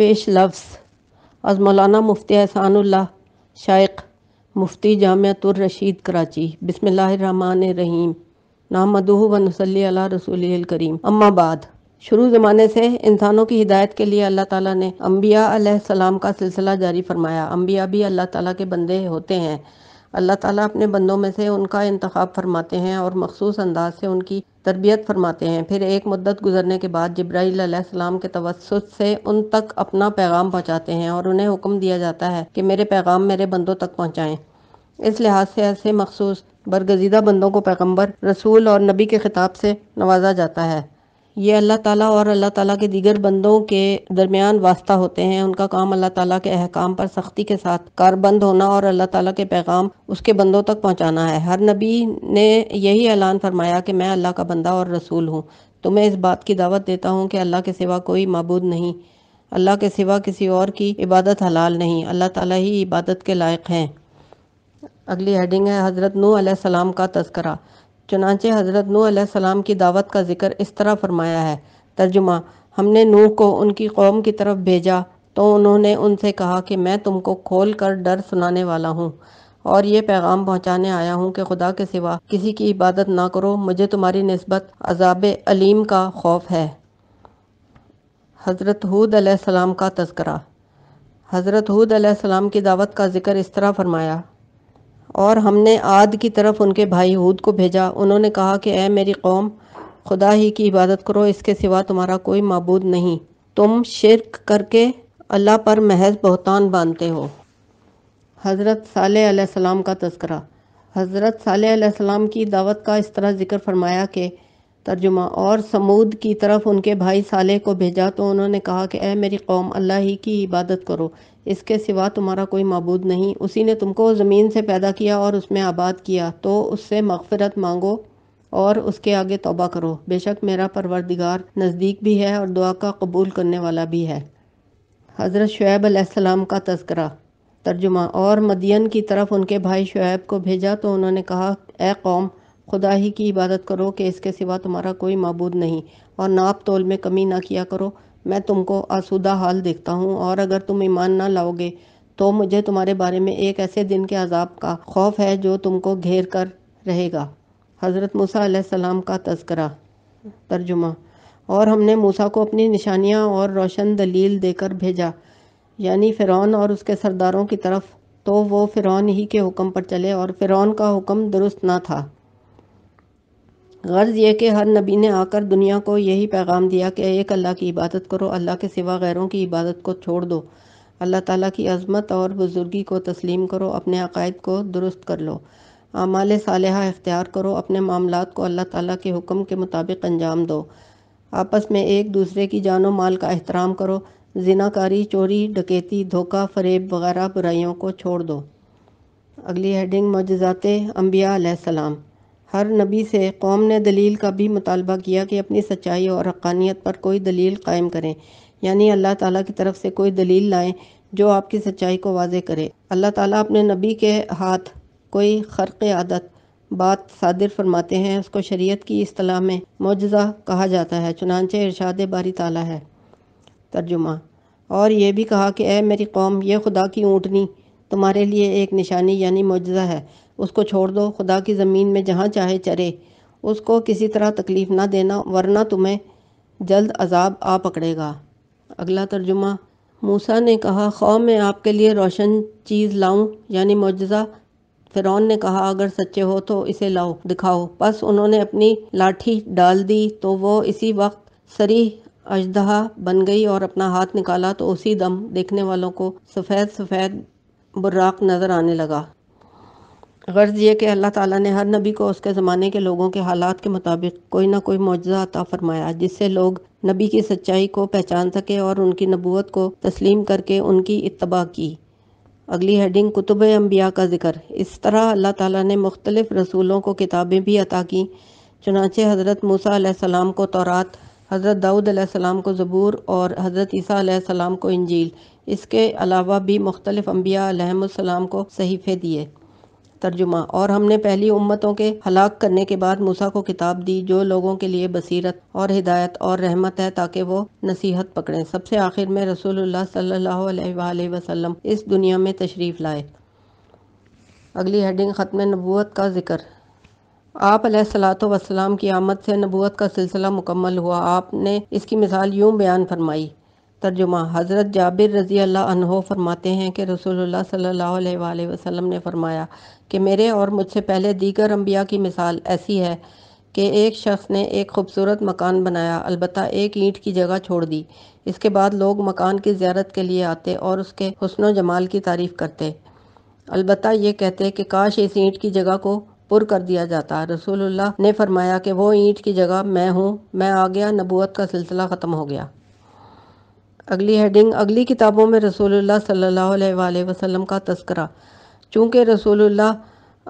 पेश लफ्स आज मौलाना मुफ्ती एहसानल शाइक मुफ्ती रशीद कराची बिसमान रहीम नामदू वनसली अला रसूल करीम अम्माबाद शुरू ज़माने से इंसानों की हिदायत के लिए अल्लाह ताला ने अम्बिया सलाम का सिलसिला जारी फरमाया अम्बिया भी अल्लाह ताला के बंदे होते हैं अल्लाह ताला अपने बंदों में से उनका इंतखब फरमाते हैं और मखसूस अंदाज से उनकी तरबियत फरमाते हैं फिर एक मुद्दत गुजरने के बाद जब्राईसम के तवसत से उन तक अपना पैगाम पहुँचाते हैं और उन्हें हुक्म दिया जाता है कि मेरे पैगाम मेरे बंदों तक पहुँचाएँ इस लिहाज से ऐसे मखसूस बरगजीदा बंदों को पैगम्बर रसूल और नबी के खिताब से नवाजा जाता है ये अल्लाह ताला और अल्लाह ताला के दीगर बंदों के दरमियान वास्ता होते हैं उनका काम अल्लाह ताला के अहकाम पर सख्ती के साथ कारबंद होना और अल्लाह ताला के पैगाम उसके बंदों तक पहुंचाना है हर नबी ने यही ऐलान फरमाया कि मैं अल्लाह का बंदा और रसूल हूँ तो मैं इस बात की दावत देता हूँ कि अल्लाह के सिवा कोई मबूद नहीं अल्लाह के सिवा किसी और की इबादत हलाल नहीं अल्लाह ताला ही इबादत के लायक हैं अगली हेडिंग है हज़रत नू सलाम का तस्करा चनाचे हज़रत नू सलाम की दावत का जिक्र इस तरह फरमाया है तर्जुमा हमने नूह को उनकी कौम की तरफ भेजा तो उन्होंने उनसे कहा कि मैं तुमको खोल कर डर सुनाने वाला हूँ और ये पैगाम पहुँचाने आया हूँ कि खुदा के सिवा किसी की इबादत ना करो मुझे तुम्हारी नस्बत अजाब अलीम का खौफ है हज़रत हूद का तस्करा हज़रत हूद की दावत का जिक्र इस तरह फरमाया और हमने आद की तरफ उनके भाई हूद को भेजा उन्होंने कहा कि ए मेरी कौम खुदा ही की इबादत करो इसके सिवा तुम्हारा कोई मबूद नहीं तुम शिरक करके अल्लाह पर महज बहुतान बांधते हो हज़रत सलाम का तस्करा हज़रत सलाम की दावत का इस तरह ज़िक्र फरमाया कि तर्जुमा और समूद की तरफ उनके भाई साले को भेजा तो उन्होंने कहा कि ए मेरी कौम अल्लाह ही की इबादत करो इसके सिवा तुम्हारा कोई मबूद नहीं उसी ने तुमको ज़मीन से पैदा किया और उसमें आबाद किया तो उससे मगफरत मांगो और उसके आगे तोबा करो बेशक मेरा परवरदिगार नज़दीक भी है और दुआ का कबूल करने वाला भी है हज़रत शुएब अलैहिस्सलाम का तस्करा तर्जुमा और मदियन की तरफ उनके भाई शुएब को भेजा तो उन्होंने कहा ए कौम खुदा ही की इबादत करो कि इसके सिवा तुम्हारा कोई मबूद नहीं और नाप तोल में कमी ना किया करो मैं तुमको आसुदा हाल देखता हूँ और अगर तुम ईमान ना लाओगे तो मुझे तुम्हारे बारे में एक ऐसे दिन के अजाब का खौफ है जो तुमको घेर कर रहेगा हज़रत मूसा सलाम का तस्करा तर्जुमा और हमने मूसा को अपनी निशानियाँ और रोशन दलील देकर भेजा यानी फ़िरौन और उसके सरदारों की तरफ तो वो फ़िरौन ही के हुक्म पर चले और फ़िरौन का हुक्म दुरुस्त ना था गर्ज यह कि हर नबी ने आकर दुनिया को यही पैगाम दिया कि एक अल्लाह की इबादत करो अल्लाह के सिवा गैरों की इबादत को छोड़ दो अल्लाह ताला की अजमत और बुज़ुर्गी को तस्लीम करो अपने अकायद को दुरुस्त कर लो आमाल साल इख्तियार करो अपने मामला को अल्लाह ताला के हुक्म के मुताबिक अंजाम दो आपस में एक दूसरे की जानो माल का एहतराम करो जिनाकारी चोरी डकैती धोखा फरेब वगैरह बुराइयों को छोड़ दो अगली हेडिंग मजजात अम्बिया सलाम हर नबी से कौम ने दलील का भी मुतालबा किया कि अपनी सच्चाई और हक़ानियत पर कोई दलील कायम करें यानी अल्लाह ताला की तरफ से कोई दलील लाएं जो आपकी सच्चाई को वाजे करे अल्लाह ताला अपने नबी के हाथ कोई खर्क आदत बात सादिर फरमाते हैं उसको शरीयत की असलाह में मुजज़ा कहा जाता है चुनानचे इरशाद बारी ताला है तर्जुमा और यह भी कहा कि ए मेरी कौम यह खुदा की ऊँटनी तुम्हारे लिए एक निशानी यानी मुजज़ा है उसको छोड़ दो खुदा की ज़मीन में जहाँ चाहे चरे उसको किसी तरह तकलीफ़ ना देना वरना तुम्हें जल्द अजाब आ पकड़ेगा अगला तर्जुमा मूसा ने कहा खौ मैं आपके लिए रोशन चीज़ लाऊं यानी मुजज़ा फिरौन ने कहा अगर सच्चे हो तो इसे लाओ दिखाओ बस उन्होंने अपनी लाठी डाल दी तो वो इसी वक्त सरी अजदहा बन गई और अपना हाथ निकाला तो उसी दम देखने वालों को सफ़ेद सफ़ेद बुर्राक नज़र आने लगा गर्ज़ ये कि अल्लाह ताला ने हर नबी को उसके ज़माने के लोगों के हालात के मुताबिक कोई ना कोई मुआजा अता फरमाया जिससे लोग नबी की सच्चाई को पहचान सके और उनकी नबूत को तस्लीम करके उनकी इतबा की अगली हेडिंग कुतुब अम्बिया का जिक्र इस तरह अल्लाह ताला ने मुख्तलिफ़ रसूलों को किताबें भी अता की चुनाचे हज़रत मूसा सलाम को तौरात हज़रत दाऊद सलाम को ज़बूर और हज़रत ईसा सलाम को इंजील इसके अलावा भी मुख्तलिफ़ अम्बिया को सहीफ़े दिए तर्जुमा और हमने पहली उम्मतों के हलाक करने के बाद मूसा को किताब दी जो लोगों के लिए बसीरत और हिदायत और रहमत है ताकि वो नसीहत पकड़ें सबसे आखिर में रसूलुल्लाह सल्लल्लाहु अलैहि वसल्लम इस दुनिया में तशरीफ़ लाए अगली हेडिंग ख़त्म नबूत का जिक्र आप सलात वसलाम की आमद से नबूत का सिलसिला मुकम्मल हुआ आपने इसकी मिसाल यूं बयान फरमाई तर्जुमा हज़रत जाबिर रज़ी अल्लाह फरमाते हैं कि रसूलुल्लाह सल्लल्लाहु अलैहि वसल्लम ने फरमाया कि मेरे और मुझसे पहले दीगर अम्बिया की मिसाल ऐसी है कि एक शख्स ने एक खूबसूरत मकान बनाया अलबत् एक ईंट की जगह छोड़ दी इसके बाद लोग मकान की ज्यारत के लिए आते और उसके हसन जमाल की तारीफ़ करते अलबत् ये कहते कि काश इस ईंट की जगह को पुर कर दिया जाता रसूलुल्लाह ने फरमाया कि वो ईंट की जगह मैं हूँ मैं आ गया नबूत का सिलसिला ख़त्म हो गया अगली हेडिंग अगली किताबों में रसूलुल्लाह सल्लल्लाहु अलैहि वसल्लम का तस्करा चूँकि रसूलुल्लाह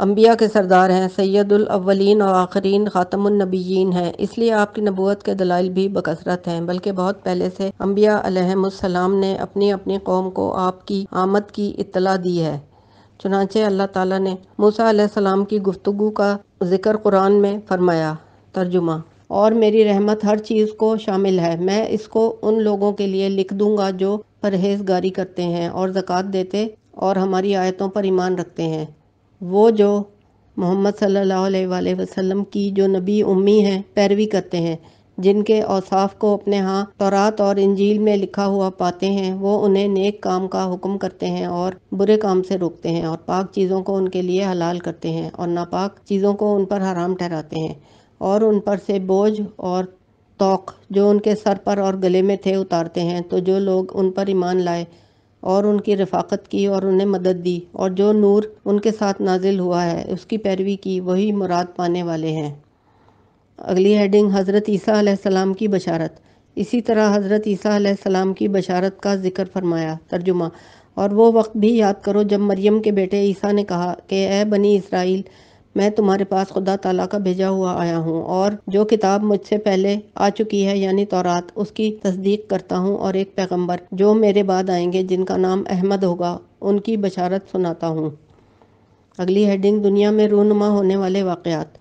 अम्बिया के सरदार हैं सैदुल और आखरीन ख़ातमनबीन हैं इसलिए आपकी नबूत के दलाइल भी बकसरत हैं बल्कि बहुत पहले से अम्बिया ने अपनी अपनी कौम को आपकी आमद की इतला दी है चुनाचे अल्लाह ताला ने मूसा सलाम की गुफ्तु का जिक्र कुरान में फरमाया तर्जुमा और मेरी रहमत हर चीज़ को शामिल है मैं इसको उन लोगों के लिए लिख दूंगा जो परहेजगारी करते हैं और ज़क़़त देते और हमारी आयतों पर ईमान रखते हैं वो जो मोहम्मद सल्लल्लाहु की जो नबी उम्मी हैं पैरवी करते हैं जिनके औसाफ को अपने हाथ तौरात और इंजील में लिखा हुआ पाते हैं वो उन्हें नेक काम का हुक्म करते हैं और बुरे काम से रोकते हैं और पाक चीज़ों को उनके लिए हलाल करते हैं और नापाक चीज़ों को उन पर हराम ठहराते हैं और उन पर से बोझ और तोक़ जो उनके सर पर और गले में थे उतारते हैं तो जो लोग उन पर ईमान लाए और उनकी रफ़ाक़त की और उन्हें मदद दी और जो नूर उनके साथ नाजिल हुआ है उसकी पैरवी की वही मुराद पाने वाले हैं अगली हेडिंग हज़रत ईसा सलाम की बशारत इसी तरह हज़रत ईसा सलाम की बशारत का जिक्र फरमाया तर्जुमा और वो वक्त भी याद करो जब मरियम के बेटे ईसा ने कहा कि ए बनी इसराइल मैं तुम्हारे पास खुदा तला का भेजा हुआ आया हूँ और जो किताब मुझसे पहले आ चुकी है यानी तौरात उसकी तस्दीक करता हूँ और एक पैगम्बर जो मेरे बाद आएंगे जिनका नाम अहमद होगा उनकी बशारत सुनाता हूँ अगली हेडिंग दुनिया में रूनुमा होने वाले वाक़ात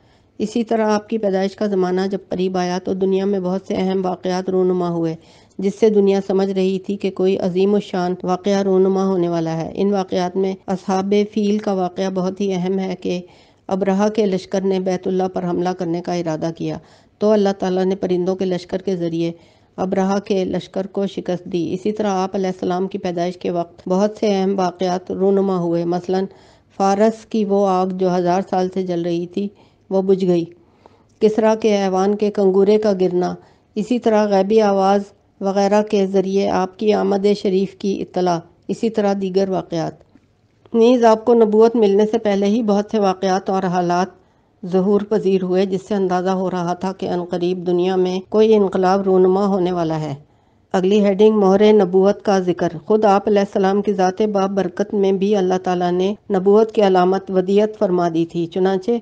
इसी तरह आपकी पैदाइश का ज़माना जब करीब आया तो दुनिया में बहुत से अहम वाक़ात रूनुमा हुए जिससे दुनिया समझ रही थी कि कोई अजीम शान वाक़ रूनुमा होने वाला है इन वाक़ात में असहाब फ़ील का वाक़ बहुत ही अहम है कि अबराह के लश्कर ने बैतुल्ला पर हमला करने का इरादा किया तो अल्लाह ताला ने परिंदों के लश्कर के ज़रिए अब्रहा के लश्कर को शिकस्त दी इसी तरह आप सलाम की पैदाइश के वक्त बहुत से अहम वाक़ात रूनुमा हुए मसलन फारस की वो आग जो हज़ार साल से जल रही थी वह बुझ गई किसरा के ऐवान के कंगूरे का गिरना इसी तरह गैबी आवाज़ वगैरह के ज़रिए आपकी आमद शरीफ की इतला इसी तरह दीगर वाक़ात नीज़ आपको नबूत मिलने से पहले ही बहुत से वाक़ात और हालात जहूर पजीर हुए जिससे अंदाज़ा हो रहा था कि अनकरीब दुनिया में कोई इनकलाब रूनमा होने वाला है अगली हेडिंग मोहर नबूत का जिक्र खुद आप की ज़ात बा बरकत में भी अल्लाह ताला ने नबूत की अलामत वदियत फरमा दी थी चुनाचे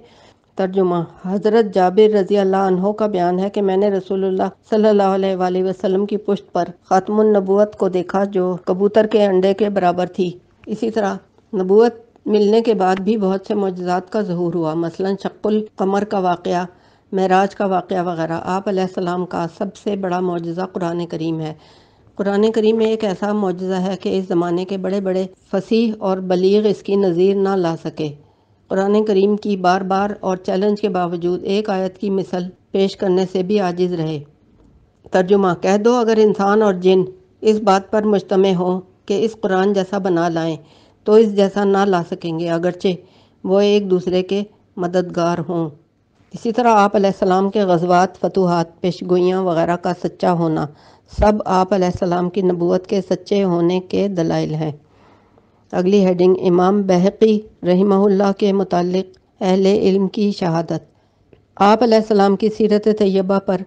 तर्जुमा हज़रत जाबिर रज़ी अल्लाह का बयान है कि मैंने रसूलुल्लाह सल्लल्लाहु अलैहि वसल्लम की पुष्ट पर नबूत को देखा जो कबूतर के अंडे के बराबर थी इसी तरह नबूत मिलने के बाद भी बहुत से मुजजात का जहूर हुआ मसलन शक्ल कमर का वाक़ महराज का वाक़ वगैरह आप का सबसे बड़ा मुजज़ा कुरान करीम है कुरान करीम में एक ऐसा मुजज़ा है कि इस ज़माने के बड़े बड़े फसीह और बलीग इसकी नज़ीर ना ला सके कुरान करीम की बार बार और चैलेंज के बावजूद एक आयत की मिसल पेश करने से भी आजिज़ रहे तर्जुमा कह दो अगर इंसान और जिन इस बात पर मुश्तम हों कि इस कुरान जैसा बना लाएँ तो इस जैसा ना ला सकेंगे अगरचे वो एक दूसरे के मददगार हों इसी तरह आप सलाम के गजबात फतूहत पेशगोइयाँ वगैरह का सच्चा होना सब आप सलाम की नबूत के सच्चे होने के दलाइल हैं अगली हेडिंग इमाम बहकी रही के मुतल अहल इल्म की शहादत आप सलाम की सीरत तैयबा पर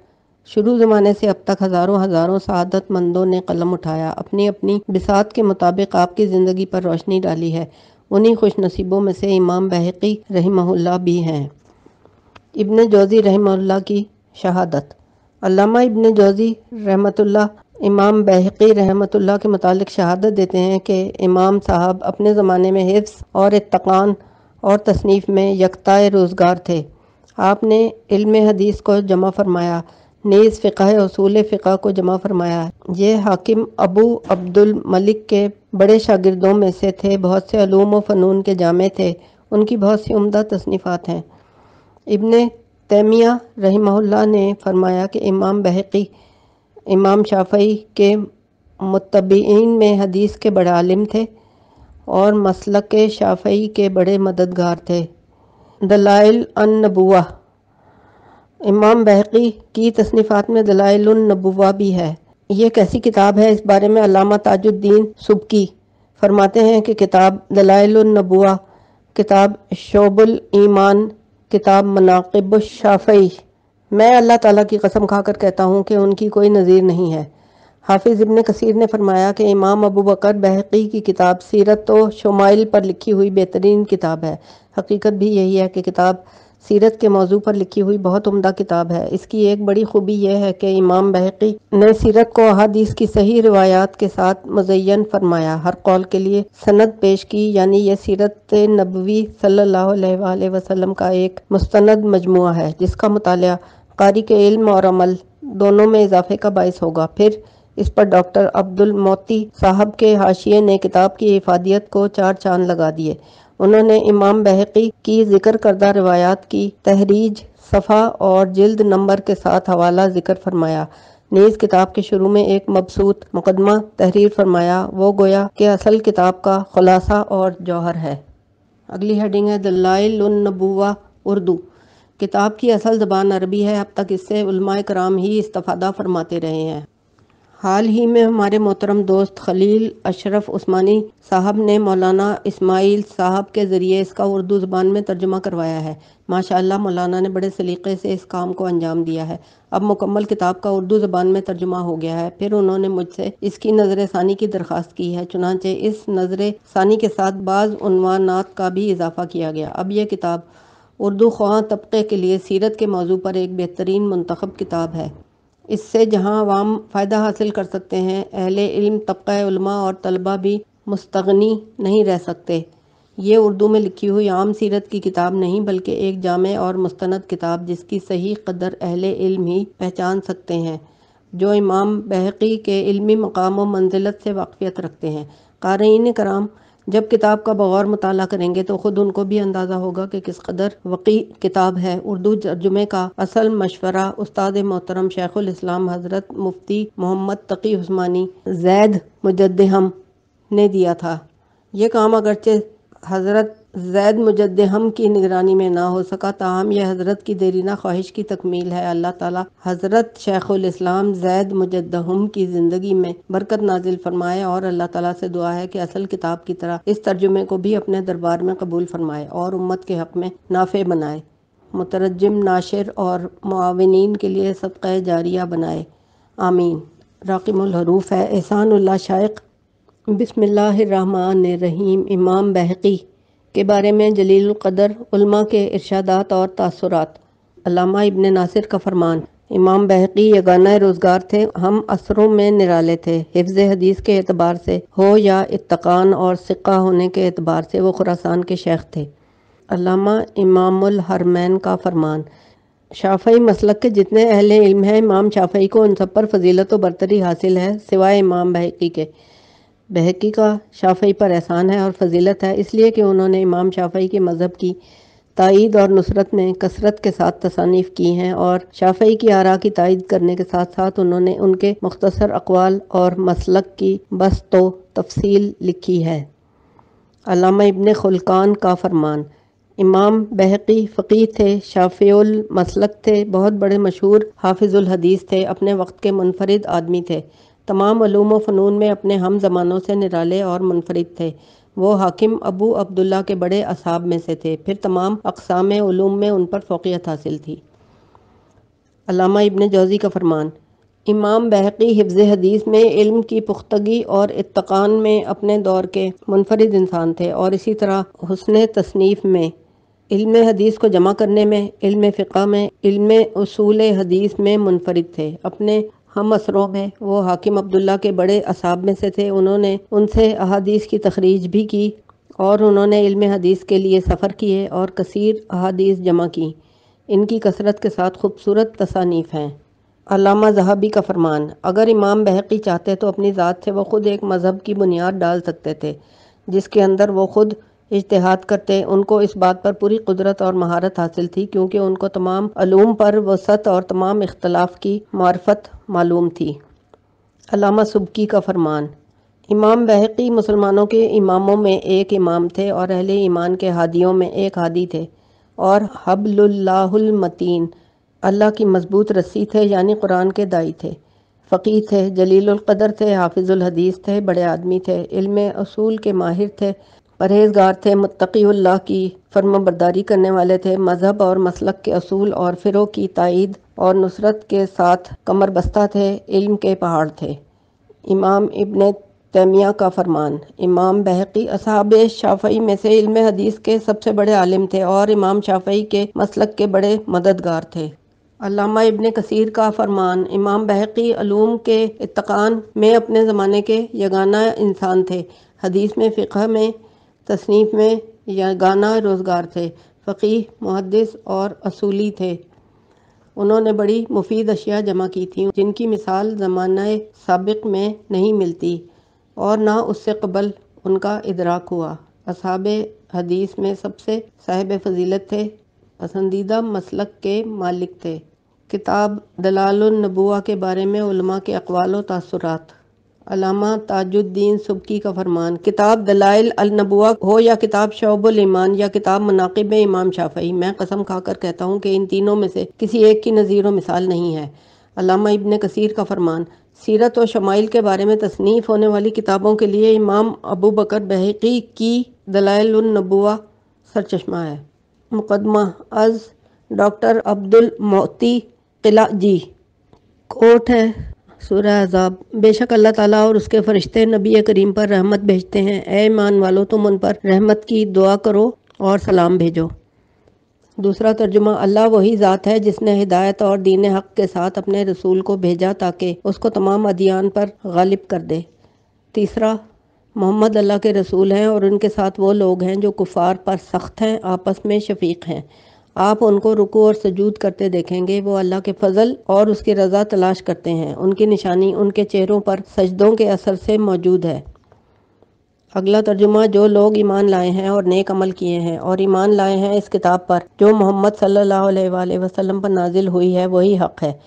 शुरू ज़माने से अब तक हज़ारों हज़ारों शहादतमंदों ने कलम उठाया अपनी अपनी बिसात के मुताबिक आपकी ज़िंदगी पर रोशनी डाली है उन्हीं खुश नसीबों में से इमाम बहकी रहमहुल्ला भी हैं इब्न जौज़ी रहमहुल्ला की शहादत अल्लामा इब्न जौज़ी रहमतुल्ला इमाम बहकी रहमतुल्ला के मुतालिक शहादत देते हैं कि इमाम साहब अपने ज़माने में हिफ्स और इतकान और तसनीफ़ में यकता रोज़गार थे आपने इल्म हदीस को जमा फरमाया ने इस फ़िका असूल फ़िका को जमा फरमाया ये हाकिम अबू अब्दुल मलिक के बड़े शागिरदों में से थे बहुत से अलूम व फ़नून के जामे थे उनकी बहुत सी उमदा तसनीफ़ात हैं इबन तैमिया रही ने फरमाया कि इमाम बहकी इमाम शाफई के मतबीन में हदीस के बड़े आलिम थे और मसल के शाफई के बड़े मददगार थे दलाइल अन नबुआ इमाम बहकी की तसनीफ़ात में नबुवा भी है यह कैसी किताब है इस बारे में अलामा ताजुद्दीन सुबकी फरमाते हैं कि किताब नबुवा किताब शोबुल ईमान किताब मनाकब शाफई मैं अल्लाह ताला की कसम खाकर कहता हूँ कि उनकी कोई नज़ीर नहीं है हाफिज़ इब्न कसीर ने फरमाया कि इमाम अबू बकर बहकी की किताब सीरत तो शुमाइल पर लिखी हुई बेहतरीन किताब है हकीकत भी यही है कि किताब सीरत के मौजू पर लिखी हुई बहुत उम्दा किताब है इसकी एक बड़ी खूबी यह है कि इमाम बहकी ने सीरत को अहादीस की सही रिवायात के साथ मुजयन फरमाया हर कौल के लिए सनद पेश की यानी यह सीरत नबवी सल्ला वसलम का एक मुस्तंद मजमू है जिसका मुताल कारी के इल्म और अमल दोनों में इजाफे का बायस होगा फिर इस पर डॉक्टर अब्दुल मोती साहब के हाशिए ने किताब की इफादियत को चार चांद लगा दिए उन्होंने इमाम बहकी की जिक्र करदा रवायात की तहरीज सफ़ा और जल्द नंबर के साथ हवाला जिक्र फरमाया नीज़ किताब के शुरू में एक मबसूत मुकदमा तहरीर फरमाया वो गोया कि असल किताब का खुलासा और जौहर है अगली हेडिंग है दलाइलनबुआ उर्दू किताब की असल ज़बान अरबी है अब तक इससे कराम ही इस्तफ़ादा फरमाते रहे हैं हाल ही में हमारे मोहतरम दोस्त खलील अशरफ उस्मानी साहब ने मौलाना इस्माइल साहब के ज़रिए इसका उर्दू ज़बान में तर्जुमा करवाया है माशा मौलाना ने बड़े सलीक़े से इस काम को अंजाम दिया है अब मुकम्मल किताब का उर्दू ज़बान में तर्जुमा हो गया है फिर उन्होंने मुझसे इसकी नज़र सानी की दरख्वास्त की है चुनाचे इस नज़र सानी के साथ बाज़ानात का भी इजाफ़ा किया गया अब यह किताब उर्दू ख्वां तबके के लिए सीरत के मौजू पर एक बेहतरीन मंतखब किताब है इससे जहाँ आवाम फ़ायदा हासिल कर सकते हैं अहल इल्म तबका और तलबा भी मुस्तगनी नहीं रह सकते ये उर्दू में लिखी हुई आम सीरत की किताब नहीं बल्कि एक जाम और मुस्ंद किताब जिसकी सही कदर अहल इल्म ही पहचान सकते हैं जो इमाम बहकी के इलमी मकाम व मंजिलत से वाकफ़ियत रखते हैं क़ारीन कराम जब किताब का बगौर मुताल करेंगे तो ख़ुद उनको भी अंदाज़ा होगा कि किस कदर वकी किताब है उर्दू तर्जुमे का असल मशवरा उस्ताद मोहतरम शेखुल इस्लाम हज़रत मुफ्ती मोहम्मद तकी उस्मानी जैद मुजद हम ने दिया था ये काम अगरचे हज़रत जैद मुजद हम की निगरानी में ना हो सका ताहम यह हज़रत की देरीना ख्वाहिश की तकमील है अल्लाह ताला हज़रत इस्लाम जैद मुजद हम की ज़िंदगी में बरकत नाजिल फरमाए और अल्लाह ताला से दुआ है कि असल किताब की तरह इस तर्जुमे को भी अपने दरबार में कबूल फरमाए और उम्मत के हक में नाफे बनाए मुतरजम नाशर और मुआवनीन के लिए सदक़ जारिया बनाए आमीन राकिमहरूफ है एहसान शाइक बिसमीम इमाम बहकी के बारे में जलील कदर के इर्शादात और तासरात अलामा इबन नासिर का फरमान इमाम बहकी यगाना रोज़गार थे हम असरों में निराले थे हिफ्ज हदीस के अतबार से हो या इतकान और सिक्का होने के अतबार से वो खुरासान के शेख थे अलामा इमामुल हरमैन का फरमान शाफई मसलक के जितने अहल इल्म हैं इमाम शाफई को उन सब पर फजीलत व बरतरी हासिल है सिवाय इमाम बहकी के बहकी का शाफी पर एहसान है और फजीलत है इसलिए कि उन्होंने इमाम शाफी के मज़हब की तइद और नुसरत में कसरत के साथ तसानीफ की हैं और शाफी की आरा की तइद करने के साथ साथ उन्होंने उनके मुख्तसर अकवाल और मसलक की बस तो तफसील लिखी है अलामा इबन खुलकान का फरमान इमाम बहकी फ़कीह थे शाफ़ील मसलक थे बहुत बड़े मशहूर हाफिज़ुल हदीस थे अपने वक्त के मुनफरद आदमी थे तमाम ूम फ़नून में अपने हम ज़मानों से निराले और मुनफरद थे वो हाकिम अबू अब्दुल्ला के बड़े असाब में से थे फिर तमाम अकसाम ूम में उन पर फोकियत हासिल थी अलामा इबन जौज़ी का फरमान इमाम बहकी हिफ्ज हदीस में इल्म की पुख्तगी और इतकान में अपने दौर के मुनफरद इंसान थे और इसी तरह हसन तसनीफ़ में इल्म हदीस को जमा करने में इल्म फ़िका में इल्म उसूल हदीस में मुनफरद थे अपने हम असरों में वो हाकिम अब्दुल्ला के बड़े असाब में से थे उन्होंने उनसे अहादीस की तखरीज भी की और उन्होंने इल्म हदीस के लिए सफ़र किए और कसर अहादीस जमा की इनकी कसरत के साथ खूबसूरत तसानीफ़ हैं अलामा जहाबी का फरमान अगर इमाम बहकी चाहते तो अपनी ज़ात से वो ख़ुद एक मज़हब की बुनियाद डाल सकते थे जिसके अंदर वो ख़ुद इजतहाद करते उनको इस बात पर पूरी कुदरत और महारत हासिल थी क्योंकि उनको तमाम अलूम पर वसत और तमाम इख्तलाफ की मार्फत मालूम थी अलामा सुबकी का फरमान इमाम बहकी मुसलमानों के इमामों में एक इमाम थे और अहले ईमान के हादियों में एक हादी थे और हबलुल्लाहुलमतीन अल्लाह की मजबूत रस्सी थे यानी कुरान के दाई थे फ़कीर थे कदर थे हाफिज़ुल हदीस थे बड़े आदमी थे इल्म असूल के माहिर थे परहेजगार थे मुतकील्ला की फर्म बरदारी करने वाले थे मज़हब और मसलक के असूल और फ़िरों की तइद और नुसरत के साथ कमर बस्ता थे इल्म के पहाड़ थे इमाम इबन तैमिया का फरमान इमाम बहकी असहाब शाफई में से इल्म हदीस के सबसे बड़े आलिम थे और इमाम शाफई के मसलक के बड़े मददगार थे अलामा इबन कसीर का फरमान इमाम बहकी अलूम के इतकान में अपने ज़माने के यगाना इंसान थे हदीस में फ़िका में तसनीफ़ में या गाना रोज़गार थे फ़कीह मुहदस और असूली थे उन्होंने बड़ी मुफीद अशिया जमा की थी जिनकी मिसाल ज़माना सबक में नहीं मिलती और ना उससे कबल उनका इदराक हुआ असाब हदीस में सबसे साहिब फजीलत थे पसंदीदा मसलक के मालिक थे किताब दलाल के बारे में उलमा के अकवाल तसरात अलामा ताजुद्दीन सुबकी का फरमान किताब दलाइल अलनबुआ हो या किताब शोबुल ईमान या किताब मनाकब इमाम शाफई मैं कसम खाकर कहता हूँ कि इन तीनों में से किसी एक की नज़ीर व मिसाल नहीं है अलामा इबन कसीर का फरमान सीरत और शमाइल के बारे में तसनीफ़ होने वाली किताबों के लिए इमाम अबू बकर बहकी की दलाइलनबुआ सरचश्मा है मुकदमा अज़ डॉक्टर अब्दुल मोती किला जी कोर्ट है सूर्य अजाब बेशक अल्लाह ताला और उसके फरिश्ते नबी करीम पर रहमत भेजते हैं ए ईमान वालों तुम उन पर रहमत की दुआ करो और सलाम भेजो दूसरा तर्जुमा अल्लाह वही ज़ात है जिसने हिदायत और दीन हक के साथ अपने रसूल को भेजा ताकि उसको तमाम अदियान पर गालिब कर दे तीसरा मोहम्मद अल्लाह के रसूल हैं और उनके साथ वो लोग हैं जो कुफार पर सख्त हैं आपस में शफीक हैं आप उनको रुको और सजूद करते देखेंगे वो अल्लाह के फजल और उसकी रजा तलाश करते हैं उनकी निशानी उनके चेहरों पर सजदों के असर से मौजूद है अगला तर्जुमा जो लोग ईमान लाए हैं और नेक अमल किए हैं और ईमान लाए हैं इस किताब पर जो मोहम्मद सल्लल्लाहु अलैहि पर नाजिल हुई है वही हक है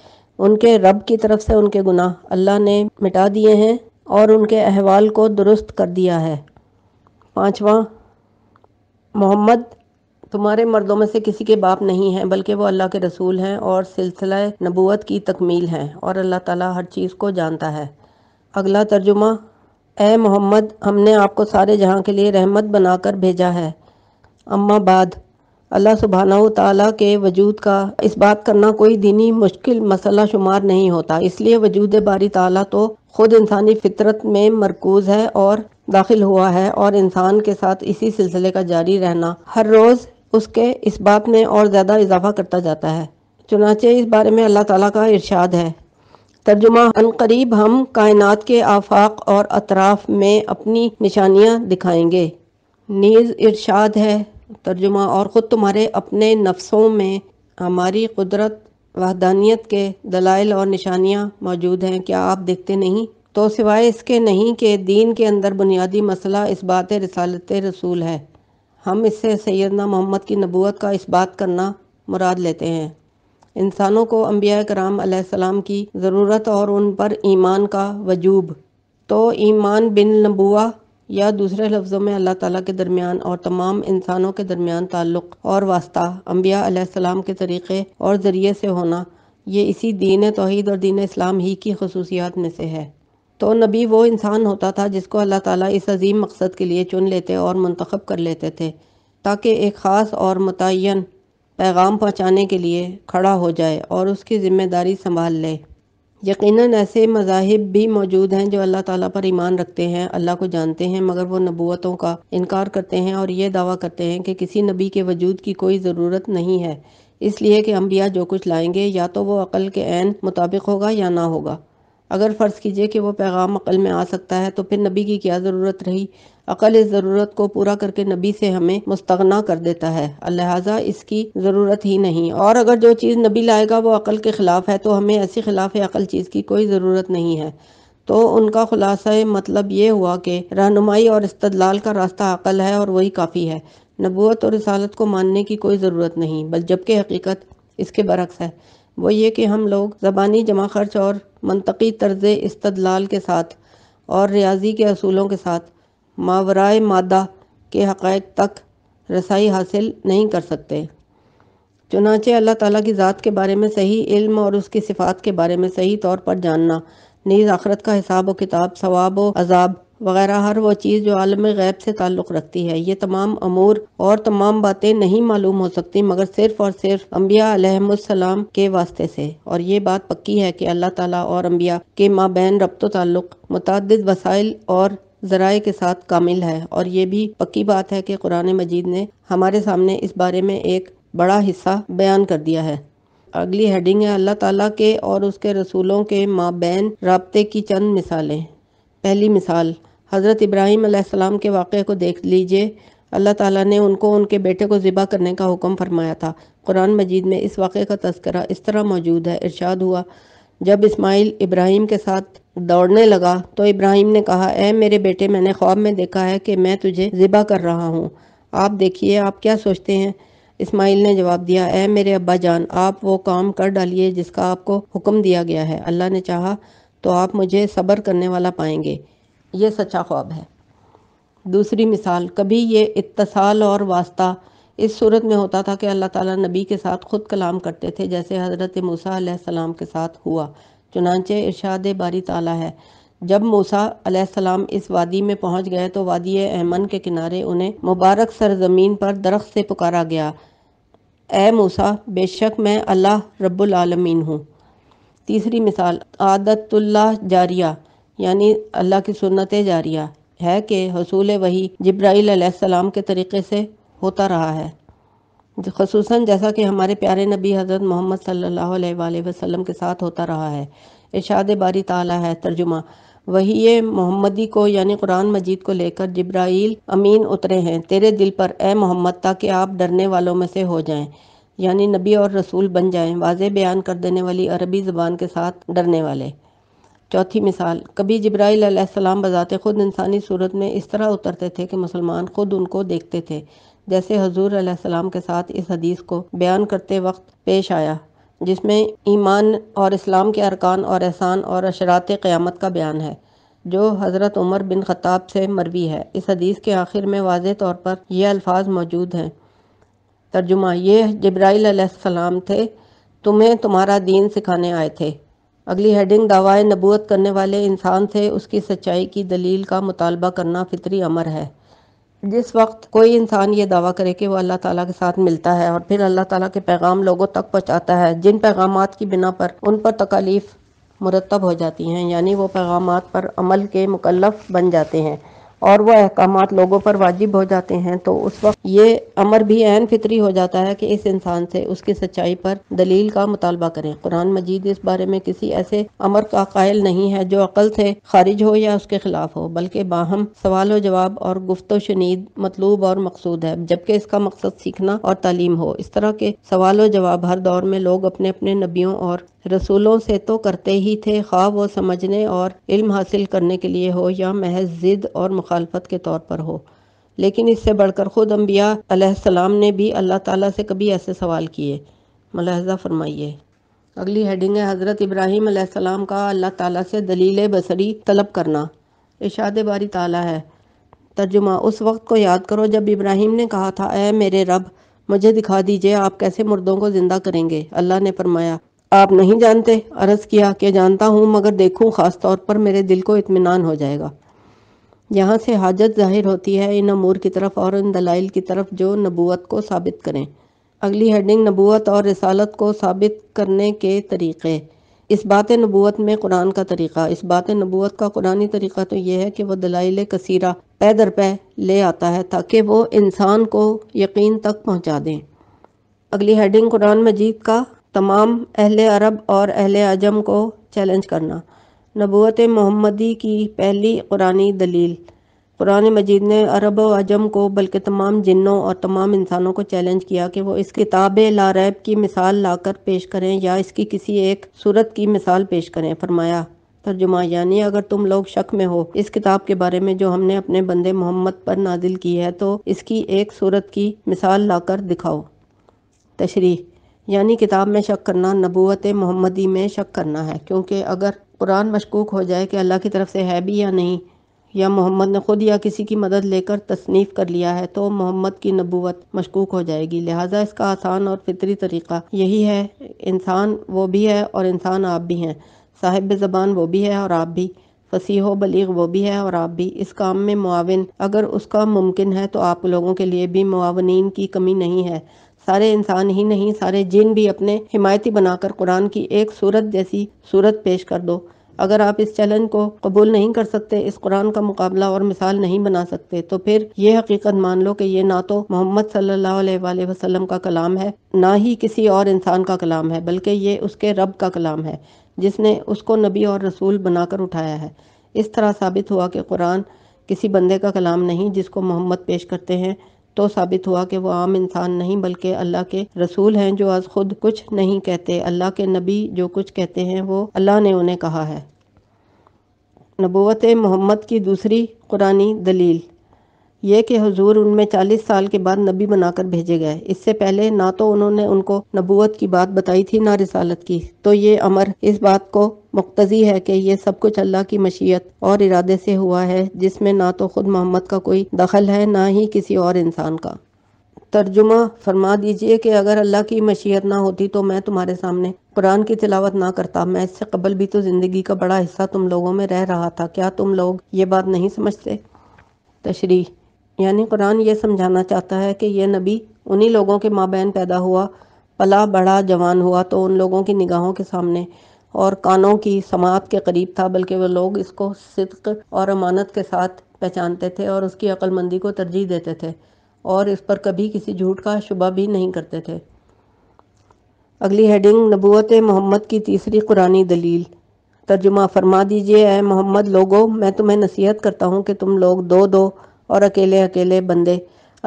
उनके रब की तरफ से उनके गुनाह अल्लाह ने मिटा दिए हैं और उनके अहवाल को दुरुस्त कर दिया है पाँचवा मोहम्मद तुम्हारे मर्दों में से किसी के बाप नहीं हैं बल्कि वो अल्लाह के रसूल हैं और सिलसिला नबूत की तकमील हैं और अल्लाह ताला हर चीज़ को जानता है अगला तर्जुमा ए मोहम्मद हमने आपको सारे जहाँ के लिए रहमत बनाकर भेजा है अम्मा बाद अल्लाह सुबहाना ताली के वजूद का इस बात करना कोई दीनी मुश्किल मसला शुमार नहीं होता इसलिए वजूद बारी ताला तो खुद इंसानी फितरत में मरकूज है और दाखिल हुआ है और इंसान के साथ इसी सिलसिले का जारी रहना हर रोज़ उसके इस बात में और ज़्यादा इजाफा करता जाता है चुनाचे इस बारे में अल्लाह ताला का इरशाद है तर्जुमा करीब हम कायनात के आफाक और अतराफ में अपनी निशानियाँ दिखाएंगे नीज़ इरशाद है तर्जुमा और ख़ुद तुम्हारे अपने नफ्सों में हमारी कुदरत वहदानियत के दलाइल और निशानियाँ मौजूद हैं क्या आप देखते नहीं तो सिवाय इसके नहीं कि दीन के अंदर बुनियादी मसला इस बात रसालत रसूल है हम इससे सैदना मोहम्मद की नबूत का इस बात करना मुराद लेते हैं इंसानों को अम्बिया कराम सलाम की ज़रूरत और उन पर ईमान का वजूब तो ईमान बिन नबुआ या दूसरे लफ्ज़ों में अल्लाह ताला के दरमियान और तमाम इंसानों के दरमियान ताल्लुक़ और वास्ता अम्बिया सलाम के तरीक़े और ज़रिए से होना ये इसी दीन तोहद और दीन इस्लाम ही की खसूसियात में से है तो नबी वो इंसान होता था जिसको अल्लाह ताला इस अजीम मकसद के लिए चुन लेते और मंतखब कर लेते थे ताकि एक ख़ास और मतन पैगाम पहुँचाने के लिए खड़ा हो जाए और उसकी ज़िम्मेदारी संभाल ले यकीनन ऐसे मजाहब भी मौजूद हैं जो अल्लाह ताला पर ईमान रखते हैं अल्लाह को जानते हैं मगर वो नबूतों का इनकार करते हैं और ये दावा करते हैं कि किसी नबी के वजूद की कोई ज़रूरत नहीं है इसलिए कि अम्बिया जो कुछ लाएंगे या तो वो अक़ल के आन मुताबिक होगा या ना होगा अगर फ़र्ज़ कीजिए कि वह पैगाम अकल में आ सकता है तो फिर नबी की क्या ज़रूरत रही अकल इस ज़रूरत को पूरा करके नबी से हमें मुस्तना कर देता है लिहाजा इसकी ज़रूरत ही नहीं और अगर जो चीज़ नबी लाएगा वो अकल के ख़िलाफ़ है तो हमें ऐसी ख़िलाफ़ अकल चीज़ की कोई ज़रूरत नहीं है तो उनका खुलासा मतलब ये हुआ कि रहनुमाई और इस्तलाल का रास्ता अकल है और वही काफ़ी है नबूत और रसालत को मानने की कोई ज़रूरत नहीं बल जबकि हकीकत इसके बरक्स है वो ये कि हम लोग ज़बानी जमा खर्च और मनतकी तर्ज इस्तदलाल के साथ और रियाजी के असूलों के साथ मावराए मादा के हक़ तक रसाई हासिल नहीं कर सकते चुनाचे अल्लाह ताला की ज़ात के बारे में सही इल्म और उसकी सिफात के बारे में सही तौर पर जानना नीज़ आखरत का हिसाब व किताब सवाब व अजाब वगैरह हर वो चीज़ जो आलम गैब से ताल्लुक़ रखती है ये तमाम अमूर और तमाम बातें नहीं मालूम हो सकती मगर सिर्फ और सिर्फ अम्बियाम के वास्ते से और ये बात पक्की है कि अल्लाह ताला और अम्बिया के बहन रबतो ताल्लुक़ मुतद वसाइल और ज़राए के साथ कामिल है और ये भी पक्की बात है कि कुरान मजीद ने हमारे सामने इस बारे में एक बड़ा हिस्सा बयान कर दिया है अगली हेडिंग है अल्लाह ताला के और उसके रसूलों के माबैन रबते की चंद मिसालें पहली मिसाल हज़रत इब्राहीम के वाक़े को देख लीजिए अल्लाह ताला ने उनको उनके बेटे को ज़िबा करने का हुक्म फरमाया था कुरान मजीद में इस वाक़े का तस्करा इस तरह मौजूद है इरशाद हुआ जब इस्माइल इब्राहिम के साथ दौड़ने लगा तो इब्राहिम ने कहा ए मेरे बेटे मैंने ख्वाब में देखा है कि मैं तुझे ज़िबा कर रहा हूँ आप देखिए आप क्या सोचते हैं इस्माइल ने जवाब दिया ए मेरे अब्बा जान आप वो काम कर डालिए जिसका आपको हुक्म दिया गया है अल्लाह ने चाहा तो आप मुझे सब्र करने वाला पाएंगे ये सच्चा ख्वाब है दूसरी मिसाल कभी ये इतसाल और वास्ता इस सूरत में होता था कि अल्लाह ताला नबी के साथ ख़ुद कलाम करते थे जैसे हज़रत मूसा सलाम के साथ हुआ चुनानचे इरशाद बारी ताला है जब मूसा सलाम इस वादी में पहुंच गए तो वादी अहमन के किनारे उन्हें मुबारक सरजमीन पर दरख्त से पुकारा गया ए मूसा बेशक मैं अल्लाह रब्बुल आलमीन हूँ तीसरी मिसाल आदतुल्ला जारिया यानी अल्लाह की सुन्नत जारिया है कि हसूल वही जब्राईसम के तरीके से होता रहा है खसूस जैसा कि हमारे प्यारे नबी हज़रत मोहम्मद सल्लल्लाहु अलैहि वसल्लम के साथ होता रहा है इरशाद बारी ताला है तर्जुमा वही ये मोहम्मदी को यानी कुरान मजीद को लेकर जब्राइल अमीन उतरे हैं तेरे दिल पर ए मोहम्मद ताकि आप डरने वालों में से हो जाएं यानी नबी और रसूल बन जाएं वाज बयान कर देने वाली अरबी ज़बान के साथ डरने वाले चौथी मिसाल कभी जब्राईसम बजात खुद इंसानी सूरत में इस तरह उतरते थे कि मुसलमान खुद उनको देखते थे जैसे हजूर अलैहिस्सलाम के साथ इस हदीस को बयान करते वक्त पेश आया जिसमें ईमान और इस्लाम के अरकान और एहसान और अशरात क़्यामत का बयान है जो हज़रत उमर बिन ख़ताब से मरवी है इस हदीस के आखिर में वाज तौर पर यह अल्फाज मौजूद हैं तर्जुमा ये जब्राईसम थे तुम्हें तुम्हारा दीन सिखाने आए थे अगली हेडिंग दावाए नबूत करने वाले इंसान से उसकी सच्चाई की दलील का मुतालबा करना फितरी अमर है जिस वक्त कोई इंसान ये दावा करे कि वह अल्लाह ताला के साथ मिलता है और फिर अल्लाह ताला के पैगाम लोगों तक पहुँचाता है जिन पैगाम की बिना पर उन पर तकालीफ मुरतब हो जाती हैं यानी वो पैगाम पर अमल के मुकलफ बन जाते हैं और वह अहकाम लोगों पर वाजिब हो जाते हैं तो उस वक्त ये अमर भी एन फित्री हो जाता है कि इस इंसान से उसकी सच्चाई पर दलील का मुतालबा करें कुरान मजीद इस बारे में किसी ऐसे अमर का कायल नहीं है जो अकल से खारिज हो या उसके खिलाफ हो बल्कि बाहम सवाल जवाब और गुफ्त शनीद मतलूब और मकसूद है जबकि इसका मकसद सीखना और तालीम हो इस तरह के सवाल जवाब हर दौर में लोग अपने अपने नबियों और रसूलों से तो करते ही थे ख्वाब वो समझने और इल्म हासिल करने के लिए हो या महज जिद और मुखा मुखालफत के तौर पर हो लेकिन इससे बढ़कर ख़ुद अम्बिया सलाम ने भी अल्लाह ताला से कभी ऐसे सवाल किए मलहजा फरमाइए अगली हेडिंग है हज़रत इब्राहिम सलाम का अल्लाह ताला से दलील बसरी तलब करना इशाद बारी ताला है तर्जुमा उस वक्त को याद करो जब इब्राहिम ने कहा था ए मेरे रब मुझे दिखा दीजिए आप कैसे मुर्दों को ज़िंदा करेंगे अल्लाह ने फरमाया आप नहीं जानते अर्ज़ किया कि जानता हूँ मगर देखूँ ख़ास तौर पर मेरे दिल को इतमान हो जाएगा यहाँ से हाजत जाहिर होती है इन अमूर की तरफ और उन दलाइल की तरफ जो नबूत को साबित करें अगली हेडिंग नबूत और रसालत को साबित करने के तरीक़े इस बात नबूत में कुरान का तरीक़ा इस बात नबूत का कुरानी तरीक़ा तो यह है कि वह दलाइल कसीरा पै दर पै ले आता है ताकि वो इंसान को यकीन तक पहुँचा दें अगली हेडिंग कुरान मजीद का तमाम अहल अरब और अहल अजम को चैलेंज करना नबूत मोहम्मदी की पहली कुरानी दलील कुरान मजीद ने अरब व अजम को बल्कि तमाम जिन्नों और तमाम इंसानों को चैलेंज किया कि वो इस किताब लारैब की मिसाल लाकर पेश करें या इसकी किसी एक सूरत की मिसाल पेश करें फरमाया तर्जुमा यानी अगर तुम लोग शक में हो इस किताब के बारे में जो हमने अपने बंदे मोहम्मद पर नाजिल की है तो इसकी एक सूरत की मिसाल लाकर दिखाओ तशरी यानी किताब में शक करना नबूत मोहम्मदी में शक करना है क्योंकि अगर कुरान मशकूक हो जाए कि अल्लाह की तरफ से है भी या नहीं या मोहम्मद ने ख़ुद या किसी की मदद लेकर तसनीफ़ कर लिया है तो मोहम्मद की नबूवत मशकूक हो जाएगी लिहाजा इसका आसान और फितरी तरीक़ा यही है इंसान वो भी है और इंसान आप भी हैं साहिब ज़बान वो भी है और आप भी फसीह बलीग वो भी है और आप भी इस काम में मुआवन अगर उसका मुमकिन है तो आप लोगों के लिए भी मुआवनीन की कमी नहीं है सारे इंसान ही नहीं सारे जिन भी अपने हिमायती बनाकर कुरान की एक सूरत जैसी सूरत पेश कर दो अगर आप इस चैलेंज को कबूल नहीं कर सकते इस कुरान का मुकाबला और मिसाल नहीं बना सकते तो फिर ये हकीकत मान लो कि ये ना तो मोहम्मद सल्लल्लाहु अलैहि वसल्लम का कलाम है ना ही किसी और इंसान का कलाम है बल्कि ये उसके रब का कलाम है जिसने उसको नबी और रसूल बनाकर उठाया है इस तरह साबित हुआ कि कुरान किसी बंदे का कलाम नहीं जिसको मोहम्मद पेश करते हैं तो साबित हुआ कि वो आम इंसान नहीं बल्कि अल्लाह के रसूल हैं जो आज खुद कुछ नहीं कहते अल्लाह के नबी जो कुछ कहते हैं वो अल्लाह ने उन्हें कहा है नबोत मोहम्मद की दूसरी कुरानी दलील ये कि हजूर उनमें चालीस साल के बाद नबी बनाकर भेजे गए इससे पहले ना तो उन्होंने उनको नबूत की बात बताई थी ना रिसालत की तो ये अमर इस बात को मुख्तजी है कि यह सब कुछ अल्लाह की मशीयत और इरादे से हुआ है जिसमें ना तो खुद मोहम्मद का कोई दखल है ना ही किसी और इंसान का तर्जुमा फरमा दीजिए कि अगर अल्लाह की मशीयत ना होती तो मैं तुम्हारे सामने कुरान की तिलावत ना करता मैं इससे कबल भी तो ज़िंदगी का बड़ा हिस्सा तुम लोगों में रह रहा था क्या तुम लोग ये बात नहीं समझते तशरी यानी कुरान ये समझाना चाहता है कि यह नबी उन्हीं लोगों के माबेन पैदा हुआ पला बड़ा जवान हुआ तो उन लोगों की निगाहों के सामने और कानों की समात के करीब था बल्कि वह लोग इसको सिद्क और अमानत के साथ पहचानते थे और उसकी अक्लमंदी को तरजीह देते थे और इस पर कभी किसी झूठ का शुबा भी नहीं करते थे अगली हेडिंग नबूत मोहम्मद की तीसरी कुरानी दलील तर्जुमा फरमा दीजिए ए मोहम्मद लोगो मैं तुम्हें नसीहत करता हूँ कि तुम लोग दो दो और अकेले अकेले बंदे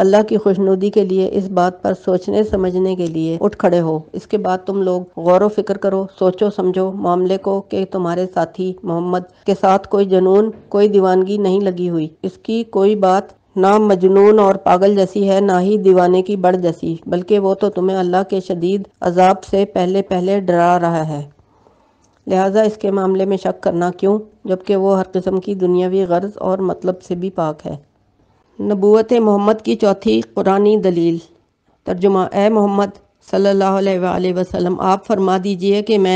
अल्लाह की खुशनुदी के लिए इस बात पर सोचने समझने के लिए उठ खड़े हो इसके बाद तुम लोग गौर फिक्र करो सोचो समझो मामले को कि तुम्हारे साथी मोहम्मद के साथ कोई जुनून कोई दीवानगी नहीं लगी हुई इसकी कोई बात ना मजनून और पागल जैसी है ना ही दीवाने की बढ़ जैसी बल्कि वो तो तुम्हें अल्लाह के शदीद अजाब से पहले पहले डरा रहा है लिहाजा इसके मामले में शक करना क्यों जबकि वो हर किस्म की दुनियावी गर्ज और मतलब से भी पाक है नबूत मोहम्मद की चौथी कुरानी दलील तर्जुमा ए मोहम्मद सल्ला अलैहि वसल्लम आप फरमा दीजिए कि मैं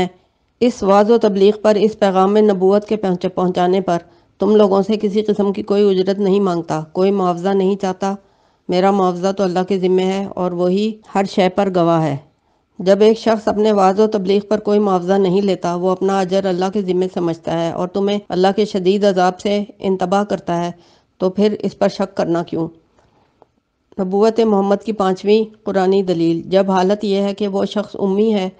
इस वाज व तबलीग पर इस पैगाम नबूत के पहुँचाने पर तुम लोगों से किसी किस्म की कोई उजरत नहीं मांगता कोई मुआवजा नहीं चाहता मेरा मुआवजा तो अल्लाह के ज़िम्मे है और वही हर शय पर गवाह है जब एक शख्स अपने वाज व तबलीग पर कोई मुआवजा नहीं लेता वो अपना अजर अल्लाह के ज़िम्मे समझता है और तुम्हें अल्लाह के शदीद अजाब से इंतबाह करता है तो फिर इस पर शक करना क्यों नबूत मोहम्मद की पाँचवीं कुरानी दलील जब हालत यह है कि वह शख्स उम्मी है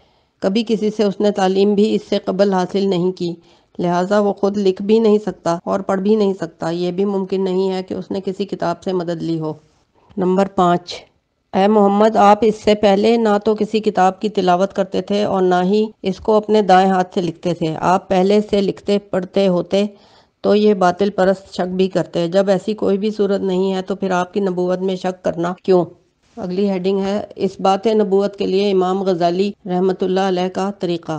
कभी किसी से उसने तालीम भी इससे कबल हासिल नहीं की लिहाजा वो ख़ुद लिख भी नहीं सकता और पढ़ भी नहीं सकता यह भी मुमकिन नहीं है कि उसने किसी किताब से मदद ली हो नंबर पाँच ए मोहम्मद आप इससे पहले ना तो किसी किताब की तिलावत करते थे और ना ही इसको अपने दाएं हाथ से लिखते थे आप पहले से लिखते पढ़ते होते तो ये बातिल परस्त शक भी करते हैं जब ऐसी कोई भी सूरत नहीं है तो फिर आपकी नबूवत में शक करना क्यों अगली हेडिंग है इस बात नबूत के लिए इमाम गज़ाली रहमत का तरीक़ा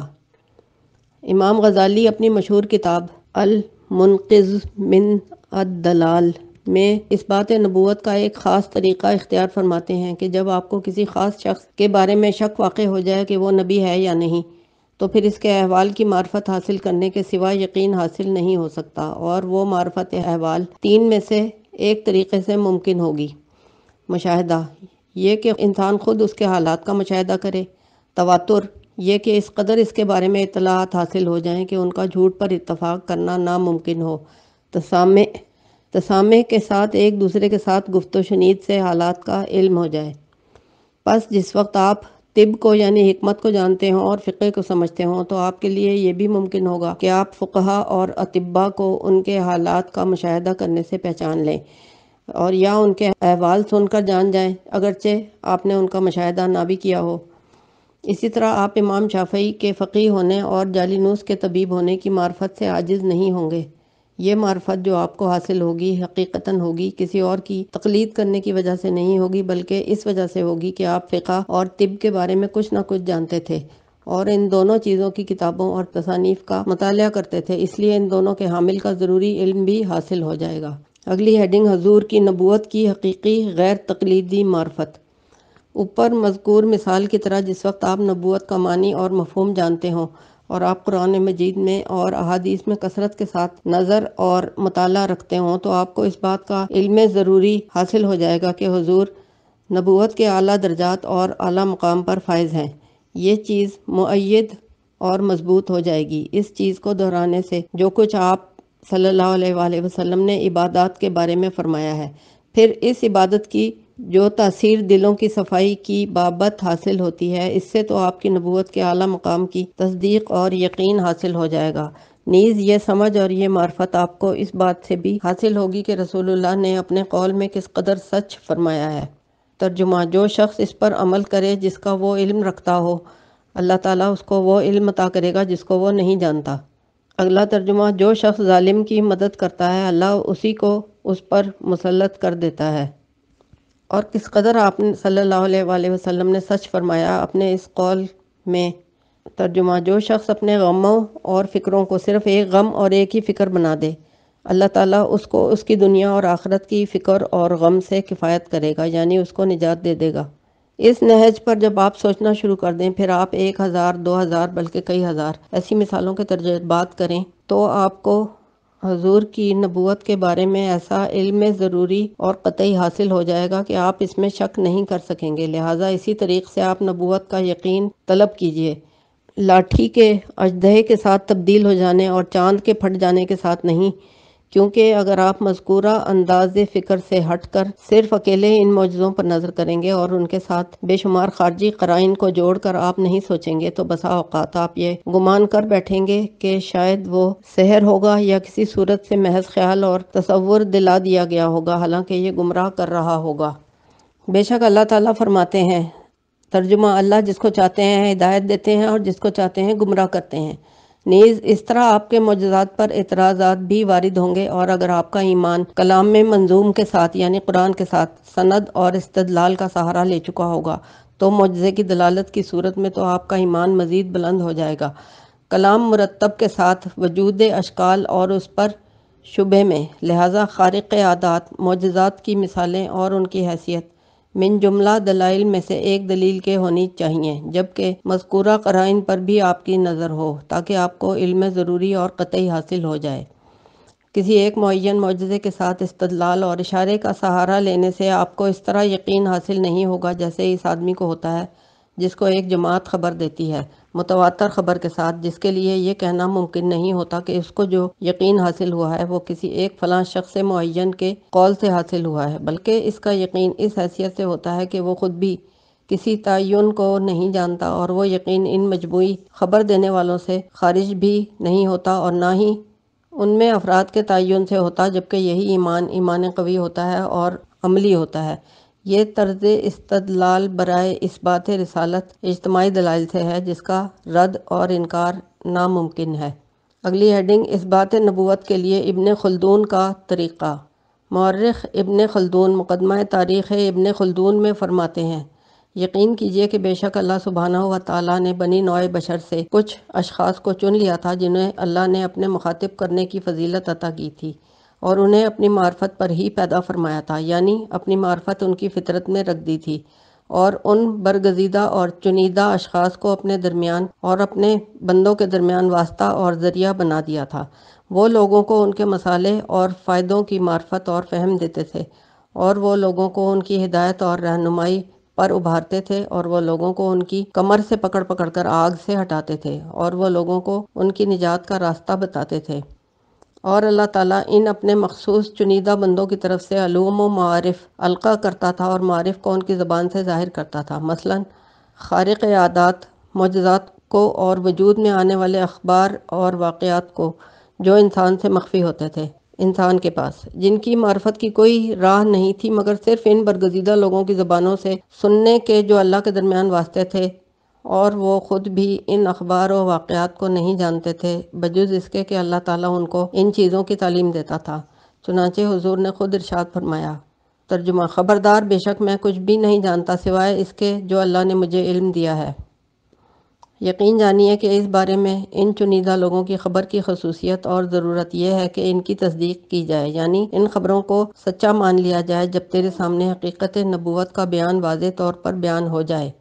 इमाम गज़ाली अपनी मशहूर किताब अल मुनक़ मिन अदलाल में इस बात नबूत का एक ख़ास तरीक़ा इख्तियार फरमाते हैं कि जब आपको किसी ख़ास शख्स के बारे में शक वाक़ हो जाए कि वो नबी है या नहीं तो फिर इसके अहवाल की मार्फत हासिल करने के सिवा यकीन हासिल नहीं हो सकता और वो मार्फत अहवाल तीन में से एक तरीके से मुमकिन होगी मुशाहदा ये कि इंसान ख़ुद उसके हालात का मुशाह करे तवातुर यह कि इस कदर इसके बारे में इतलात हासिल हो जाएं कि उनका झूठ पर इतफाक़ करना नामुमकिन हो तसामे तसामे के साथ एक दूसरे के साथ गुफ्त शनीद से हालात का इल्म हो जाए बस जिस वक्त आप तिब को यानी हमत को जानते हों और फ़िके को समझते हों तो आपके लिए ये भी मुमकिन होगा कि आप फ़ुकहा और अतिबा को उनके हालात का मुशाह करने से पहचान लें और या उनके अहवाल सुनकर जान जाएं अगरचे आपने उनका मुशाह ना भी किया हो इसी तरह आप इमाम शाफई के फ़कीह होने और जालीनूस के तबीब होने की मार्फत से आजिज़ नहीं होंगे ये मार्फत जो आपको हासिल होगी हकीकता होगी किसी और की तकलीद करने की वजह से नहीं होगी बल्कि इस वजह से होगी कि आप फ़िका और तिब के बारे में कुछ ना कुछ जानते थे और इन दोनों चीज़ों की किताबों और तसानीफ का मताल करते थे इसलिए इन दोनों के हामिल का ज़रूरी इल्म भी हासिल हो जाएगा अगली हेडिंग हजूर की नबूत की हकीकी गैर तकलीदी मार्फत ऊपर मजकूर मिसाल की तरह जिस वक्त आप नबूत का मानी और मफहम जानते हों और आप कुरान मजीद में और अहादीस में कसरत के साथ नज़र और मताल रखते हों तो आपको इस बात का इल्म ज़रूरी हासिल हो जाएगा कि हजूर नबूत के अली दर्जात और अली मुकाम पर फायज़ हैं ये चीज़ मुद और मजबूत हो जाएगी इस चीज़ को दोहराने से जो कुछ आप सल्लल्लाहु अलैहि वसल्लम ने इबादत के बारे में फ़रमाया है फिर इस इबादत की जो तासीर दिलों की सफाई की बाबत हासिल होती है इससे तो आपकी नबूत के अला मकाम की तस्दीक और यकीन हासिल हो जाएगा नीज़ ये समझ और ये मार्फत आपको इस बात से भी हासिल होगी कि रसूलुल्लाह ने अपने कौल में किस कदर सच फरमाया है तर्जुमा जो शख्स इस पर अमल करे जिसका वो इल्म रखता हो अल्लाह ताला उसको वो इल्म अता करेगा जिसको वो नहीं जानता अगला तर्जुमा जो शख्स जालिम की मदद करता है अल्लाह उसी को उस पर मुसलत कर देता है और किस कदर आपने सल्लल्लाहु अलैहि वसल्लम ने सच फरमाया अपने इस कौल में तर्जुमा जो शख्स अपने गमों और फ़िक्रों को सिर्फ एक गम और एक ही फ़िक्र बना दे अल्लाह ताला उसको उसकी दुनिया और आखरत की फ़िक्र और गम से किफ़ायत करेगा यानी उसको निजात दे देगा इस नहज पर जब आप सोचना शुरू कर दें फिर आप एक हज़ार दो हज़ार बल्कि कई हज़ार ऐसी मिसालों के तजर्बात करें तो आपको हजूर की नबूत के बारे में ऐसा इल्म ज़रूरी और कतई हासिल हो जाएगा कि आप इसमें शक नहीं कर सकेंगे लिहाजा इसी तरीक़ से आप नबूत का यकीन तलब कीजिए लाठी के अजदहे के साथ तब्दील हो जाने और चांद के फट जाने के साथ नहीं क्योंकि अगर आप मजकूरा अंदाज फ़िक्र से हट कर सिर्फ अकेले इन मौजों पर नज़र करेंगे और उनके साथ बेशुमार खारजी कराइन को जोड़ कर आप नहीं सोचेंगे तो बसा औकात आप ये गुमान कर बैठेंगे कि शायद वो शहर होगा या किसी सूरत से महज ख्याल और तस्वुर दिला दिया गया होगा हालांकि ये गुमराह कर रहा होगा बेशक अल्लाह ताला फरमाते हैं तर्जुमा अल्लाह जिसको चाहते हैं हिदायत देते हैं और जिसको चाहते हैं गुमराह करते हैं नीज इस तरह आपके मुजजात पर एतराज़ात भी वारिद होंगे और अगर आपका ईमान कलाम में मंजूम के साथ यानि कुरान के साथ सनद और इस्तदलाल का सहारा ले चुका होगा तो मुजजे की दलालत की सूरत में तो आपका ईमान मज़ीद बुलंद हो जाएगा कलाम मुरतब के साथ वजूद अशकाल और उस पर शुबे में लिहाजा खारक आदात मुजजात की मिसालें और उनकी हैसियत मिन जुमला दलाइल में से एक दलील के होनी चाहिए जबकि मस्कुरा कराइन पर भी आपकी नज़र हो ताकि आपको इल्म ज़रूरी और कतई हासिल हो जाए किसी एक मुन मुजज़े के साथ इस्तलाल और इशारे का सहारा लेने से आपको इस तरह यकीन हासिल नहीं होगा जैसे इस आदमी को होता है जिसको एक जमात खबर देती है मुतवा खबर के साथ जिसके लिए ये कहना मुमकिन नहीं होता कि उसको जो यकीन हासिल हुआ है वो किसी एक फ़ला शख्स मुन के कॉल से हासिल हुआ है बल्कि इसका यकीन इस हैसियत से होता है कि वो खुद भी किसी तयन को नहीं जानता और वो यकीन इन मजमू खबर देने वालों से खारिज भी नहीं होता और ना ही उनमें अफराद के तयन से होता जबकि यही ईमान ईमान कवी होता है और अमली होता है ये तर्ज इस्तदलाल बरए इस्बात रसालत इजतमाही दलाइल से है जिसका रद्द और इनकार नामुमकिन है अगली हेडिंग इस बात नबूत के लिए इबन खलदून का तरीक़ा मौरख इबन खलदून मुकदमा तारीख़ इबन खलदून में फ़रमाते हैं यकीन कीजिए कि बेशक अल्लाह सुबहाना व ताली ने बनी नोए बशर से कुछ अशखास को चुन लिया था जिन्हें अल्लाह ने अपने मुखातिब करने की फजीलत अता की थी और उन्हें अपनी मार्फत पर ही पैदा फरमाया था यानी अपनी मार्फत उनकी फितरत में रख दी थी और उन बरगजीदा और चुनीदा अशखास को अपने दरमियान और अपने बंदों के दरमियान वास्ता और ज़रिया बना दिया था वो लोगों को उनके मसाले और फ़ायदों की मार्फत और फहम देते थे और वो लोगों को उनकी हिदायत और रहनुमाई पर उभारते थे और वो लोगों को उनकी कमर से पकड़ पकड़ कर आग से हटाते थे और वो लोगों को उनकी निजात का रास्ता बताते थे और अल्लाह ताला इन अपने मखसूस चुनिदा बंदों की तरफ से अलूम व मारफ़ अलका करता था और मारफ़ को उनकी ज़बान से ज़ाहिर करता था मसलन खारक आदात मुजजात को और वजूद में आने वाले अखबार और वाक़ात को जो इंसान से मख्फी होते थे इंसान के पास जिनकी मार्फत की कोई राह नहीं थी मगर सिर्फ इन बरगजीदा लोगों की ज़बानों से सुनने के जो अल्लाह के दरमियान वास्ते थे और वो ख़ुद भी इन अखबार और वाक़ात को नहीं जानते थे बजुज़ इसके कि अल्लाह ताला उनको इन चीज़ों की तालीम देता था चुनाचे हुजूर ने ख़ुद इरशाद फरमाया तर्जुमा ख़बरदार बेशक मैं कुछ भी नहीं जानता सिवाय इसके जो अल्लाह ने मुझे इल्म दिया है यकीन जानिए कि इस बारे में इन चुनिंदा लोगों की खबर की खसूसियत और ज़रूरत यह है कि इनकी तस्दीक की जाए यानी इन खबरों को सच्चा मान लिया जाए जब तेरे सामने हकीकत नबूत का बयान वाज तौर पर बयान हो जाए